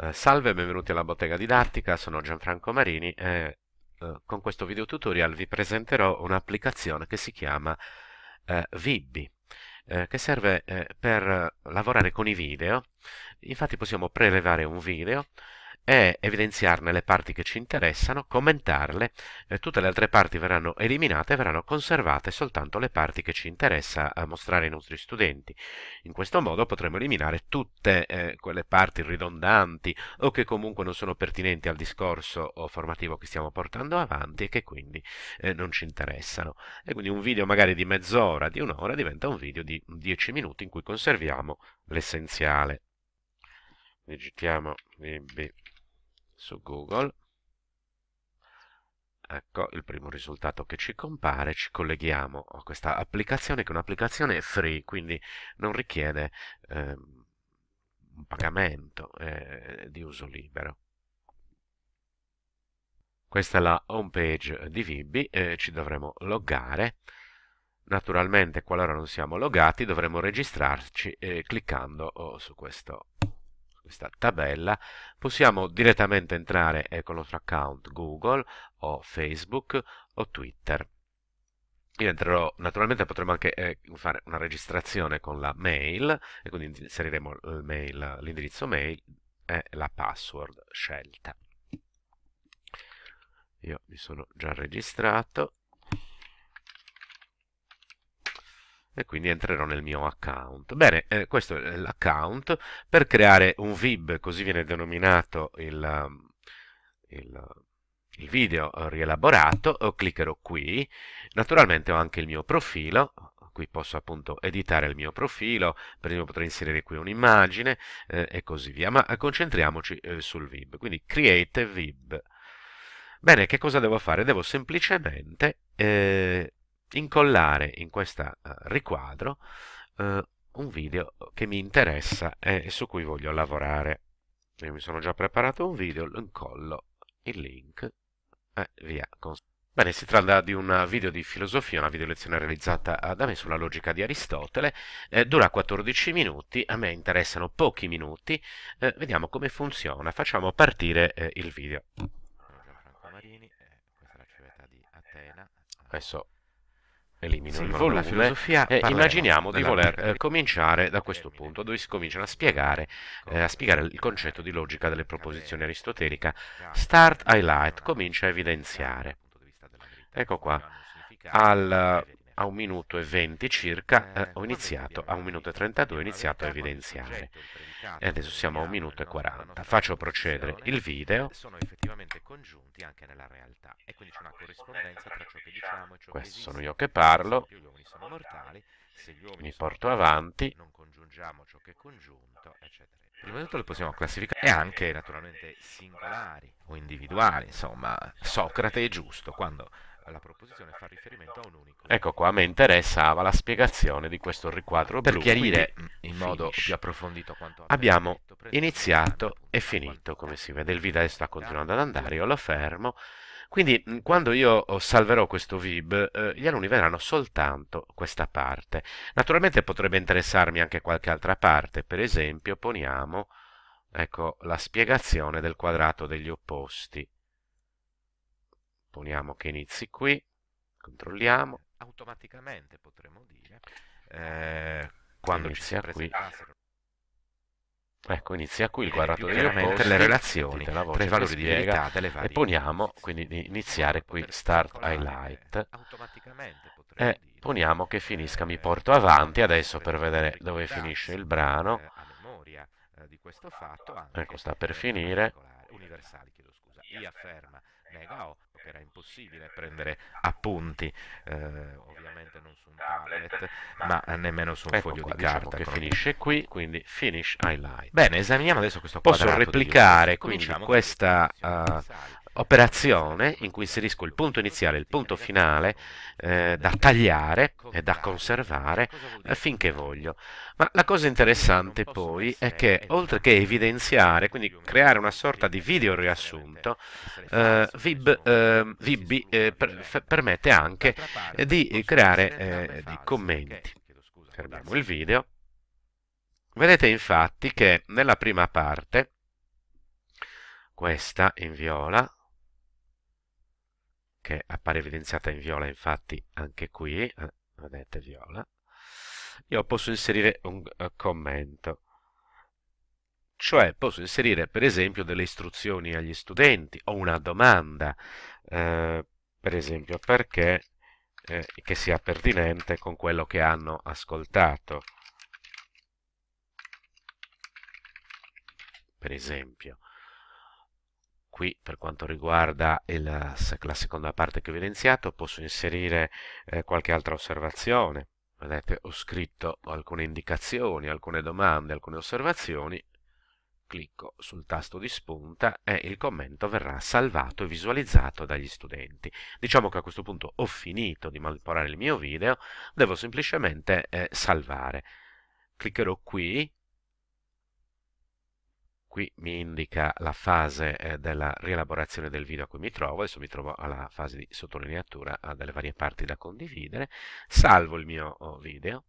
Eh, salve e benvenuti alla bottega didattica, sono Gianfranco Marini e eh, con questo video tutorial vi presenterò un'applicazione che si chiama eh, Vibby eh, che serve per lavorare con i video infatti possiamo prelevare un video e evidenziarne le parti che ci interessano, commentarle, eh, tutte le altre parti verranno eliminate, e verranno conservate soltanto le parti che ci interessa eh, mostrare ai nostri studenti. In questo modo potremo eliminare tutte eh, quelle parti ridondanti o che comunque non sono pertinenti al discorso formativo che stiamo portando avanti e che quindi eh, non ci interessano. E quindi un video magari di mezz'ora, di un'ora diventa un video di 10 minuti in cui conserviamo l'essenziale. Digitiamo DB su Google. Ecco il primo risultato che ci compare, ci colleghiamo a questa applicazione che è un'applicazione free, quindi non richiede eh, un pagamento eh, di uso libero. Questa è la home page di Vibi, eh, ci dovremo loggare. Naturalmente, qualora non siamo logati, dovremo registrarci eh, cliccando oh, su questo questa tabella possiamo direttamente entrare eh, con il nostro account Google o Facebook o Twitter. Io entrerò, naturalmente potremo anche eh, fare una registrazione con la mail, e quindi inseriremo l'indirizzo mail e la password scelta. Io mi sono già registrato e quindi entrerò nel mio account. Bene, eh, questo è l'account. Per creare un VIB, così viene denominato il, il, il video rielaborato, eh, cliccherò qui. Naturalmente ho anche il mio profilo, qui posso appunto editare il mio profilo, per esempio potrei inserire qui un'immagine eh, e così via, ma concentriamoci eh, sul VIB, quindi create VIB. Bene, che cosa devo fare? Devo semplicemente eh, incollare in questo eh, riquadro eh, un video che mi interessa e su cui voglio lavorare. Io mi sono già preparato un video, lo incollo, il link e via. Bene, si tratta di un video di filosofia, una video lezione realizzata eh, da me sulla logica di Aristotele, eh, dura 14 minuti, a me interessano pochi minuti, eh, vediamo come funziona, facciamo partire eh, il video. Adesso eliminano sì, il volume, la filosofia eh, immaginiamo di voler eh, cominciare da questo punto dove si cominciano a spiegare, eh, a spiegare il concetto di logica delle proposizioni aristotelica Start Highlight comincia a evidenziare ecco qua al a un minuto e venti circa, eh, eh ho iniziato a un minuto e trentadue, ho iniziato a evidenziare. E adesso siamo a un minuto e quaranta. Faccio procedere il video. Sono effettivamente congiunti anche nella realtà e quindi c'è una corrispondenza tra ciò che diciamo e ciò Questo che sono io che parlo. Gli uomini sono mortali, se gli uomini mi porto avanti. Non congiungiamo ciò che è congiunto, eccetera. Prima di tutto le possiamo classificare e anche naturalmente singolari o individuali, insomma, Socrate è giusto quando la proposizione fa riferimento a un unico. Ecco qua, mi interessava la spiegazione di questo riquadro per blu, chiarire mm, in modo finish. più approfondito quanto abbiamo detto, iniziato e finito, come si vede il video sta continuando ad andare, io lo fermo. Quindi mm, quando io salverò questo VIB, eh, gli alunni vedranno soltanto questa parte. Naturalmente potrebbe interessarmi anche qualche altra parte, per esempio poniamo ecco, la spiegazione del quadrato degli opposti poniamo che inizi qui, controlliamo. Automaticamente potremmo dire, eh, quando inizia qui. Ecco, inizia qui il quadrato degli opposti, le relazioni la voce valori spiega, di verità delle varie e poniamo, quindi di iniziare qui start highlight eh, e eh, poniamo che finisca, mi eh, porto avanti adesso per vedere dove finisce il brano ecco, sta per finire universali, chiedo scusa, e afferma Negao, che era impossibile prendere appunti, eh, ovviamente non su un tablet, ma nemmeno su un ecco foglio qua, di diciamo carta. Diciamo che finisce qui, quindi finish highlight. Bene, esaminiamo adesso questo Posso quadrato. Posso replicare quindi questa uh, operazione in cui inserisco il punto iniziale e il punto finale eh, da tagliare e da conservare eh, finché voglio. Ma la cosa interessante poi è che oltre che evidenziare, quindi creare una sorta di video riassunto, eh, Vib, ehm, Vibbi eh, per, permette anche di creare eh, commenti. Fermiamo il video. Vedete infatti che nella prima parte, questa in viola, che appare evidenziata in viola infatti anche qui, vedete eh, viola, io posso inserire un eh, commento. Cioè posso inserire per esempio delle istruzioni agli studenti o una domanda, eh, per esempio perché, eh, che sia pertinente con quello che hanno ascoltato. Per esempio qui per quanto riguarda il, la seconda parte che ho evidenziato posso inserire eh, qualche altra osservazione vedete ho scritto alcune indicazioni alcune domande alcune osservazioni clicco sul tasto di spunta e il commento verrà salvato e visualizzato dagli studenti. Diciamo che a questo punto ho finito di manipolare il mio video, devo semplicemente eh, salvare. Cliccherò qui qui mi indica la fase eh, della rielaborazione del video a cui mi trovo, adesso mi trovo alla fase di sottolineatura delle varie parti da condividere, salvo il mio oh, video,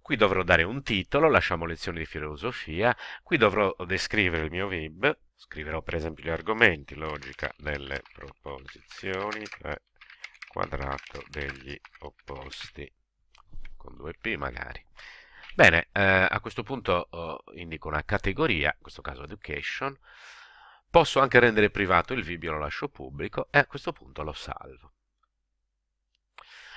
qui dovrò dare un titolo, lasciamo lezioni di filosofia, qui dovrò descrivere il mio VIB, scriverò per esempio gli argomenti, logica delle proposizioni, cioè quadrato degli opposti, con due P magari. Bene, eh, a questo punto oh, indico una categoria, in questo caso education, posso anche rendere privato il video, lo lascio pubblico e a questo punto lo salvo.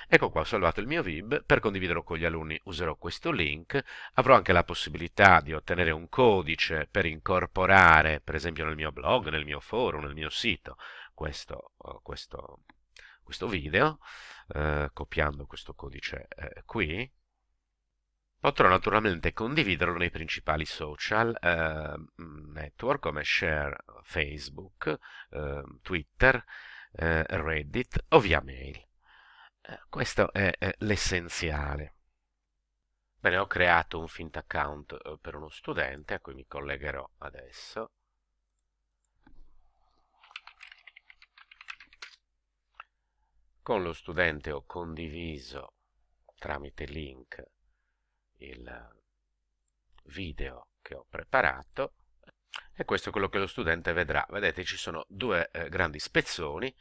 Ecco qua, ho salvato il mio VIB, per condividerlo con gli alunni userò questo link, avrò anche la possibilità di ottenere un codice per incorporare, per esempio nel mio blog, nel mio forum, nel mio sito, questo, oh, questo, questo video, eh, copiando questo codice eh, qui, Potrò naturalmente condividerlo nei principali social eh, network come Share, Facebook, eh, Twitter, eh, Reddit o via mail. Eh, questo è l'essenziale. Bene, ho creato un fint account eh, per uno studente a cui mi collegherò adesso. Con lo studente ho condiviso tramite link il video che ho preparato e questo è quello che lo studente vedrà. Vedete ci sono due eh, grandi spezzoni,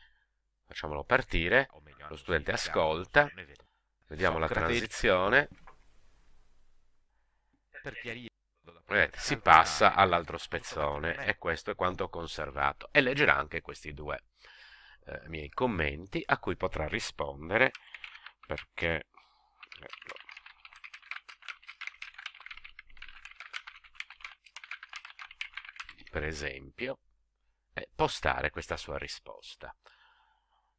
facciamolo partire, lo studente ascolta, vediamo la transizione, vedete si passa all'altro spezzone e questo è quanto ho conservato e leggerà anche questi due eh, miei commenti a cui potrà rispondere perché per esempio, eh, postare questa sua risposta.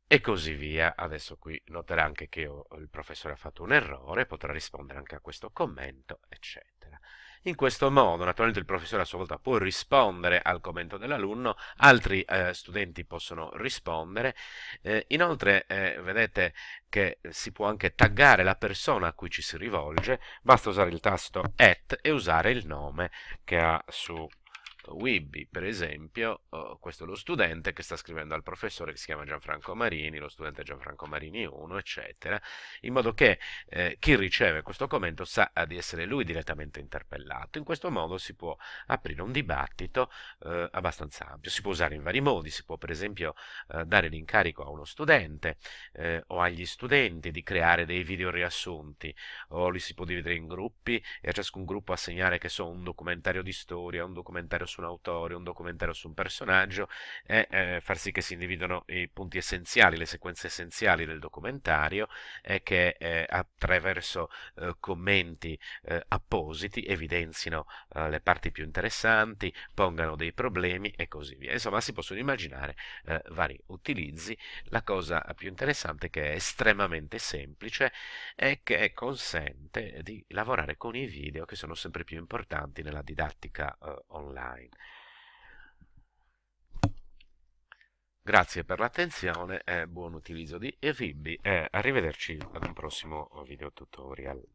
E così via. Adesso qui noterà anche che io, il professore ha fatto un errore, potrà rispondere anche a questo commento, eccetera. In questo modo, naturalmente, il professore a sua volta può rispondere al commento dell'alunno, altri eh, studenti possono rispondere. Eh, inoltre, eh, vedete che si può anche taggare la persona a cui ci si rivolge, basta usare il tasto at e usare il nome che ha su Certo, Wibby, per esempio, oh, questo è lo studente che sta scrivendo al professore che si chiama Gianfranco Marini, lo studente Gianfranco Marini 1, eccetera, in modo che eh, chi riceve questo commento sa di essere lui direttamente interpellato. In questo modo si può aprire un dibattito eh, abbastanza ampio, si può usare in vari modi, si può per esempio eh, dare l'incarico a uno studente eh, o agli studenti di creare dei video riassunti, o li si può dividere in gruppi e a ciascun gruppo assegnare, che so, un documentario di storia, un documentario su su un autore, un documentario su un personaggio e eh, far sì che si individuino i punti essenziali, le sequenze essenziali del documentario e che eh, attraverso eh, commenti eh, appositi evidenzino eh, le parti più interessanti, pongano dei problemi e così via. Insomma si possono immaginare eh, vari utilizzi. La cosa più interessante che è estremamente semplice è che consente di lavorare con i video che sono sempre più importanti nella didattica online. Grazie per l'attenzione e buon utilizzo di Evibi e arrivederci ad un prossimo video tutorial.